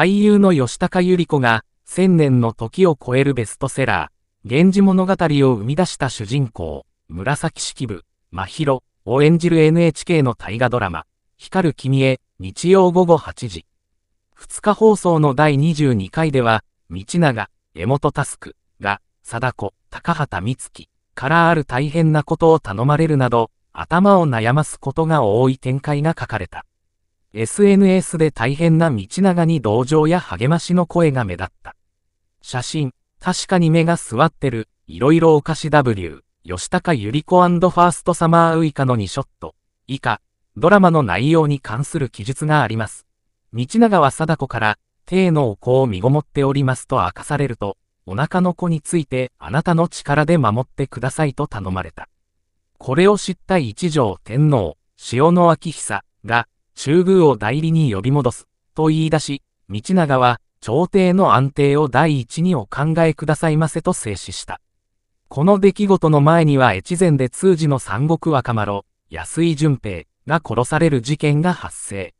俳優の吉高由里子が、千年の時を超えるベストセラー、源氏物語を生み出した主人公、紫式部、真宙を演じる NHK の大河ドラマ、光る君へ、日曜午後8時。2日放送の第22回では、道長、江本佑が、貞子、高畑充希からある大変なことを頼まれるなど、頭を悩ますことが多い展開が書かれた。SNS で大変な道長に同情や励ましの声が目立った。写真、確かに目が座ってる、いろいろお菓子 W、吉高百合子ファーストサマーウイカの2ショット、以下、ドラマの内容に関する記述があります。道長は貞子から、帝のお子を身ごもっておりますと明かされると、お腹の子についてあなたの力で守ってくださいと頼まれた。これを知った一条天皇、塩の明久が、中宮を代理に呼び戻す、と言い出し、道長は、朝廷の安定を第一にお考えくださいませと制止した。この出来事の前には越前で通じの三国若丸、安井淳平が殺される事件が発生。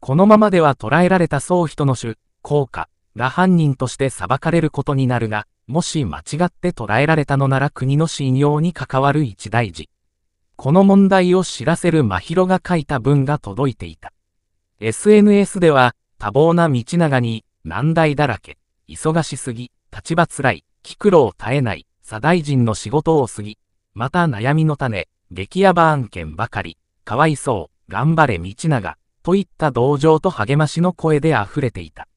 このままでは捕らえられた宗人の主、効果が犯人として裁かれることになるが、もし間違って捕らえられたのなら国の信用に関わる一大事。この問題を知らせる真宙が書いた文が届いていた。SNS では、多忙な道長に、難題だらけ、忙しすぎ、立場つらい、気苦労絶えない、左大臣の仕事を過ぎ、また悩みの種、激ヤバ案件ばかり、かわいそう、頑張れ道長、といった同情と励ましの声で溢れていた。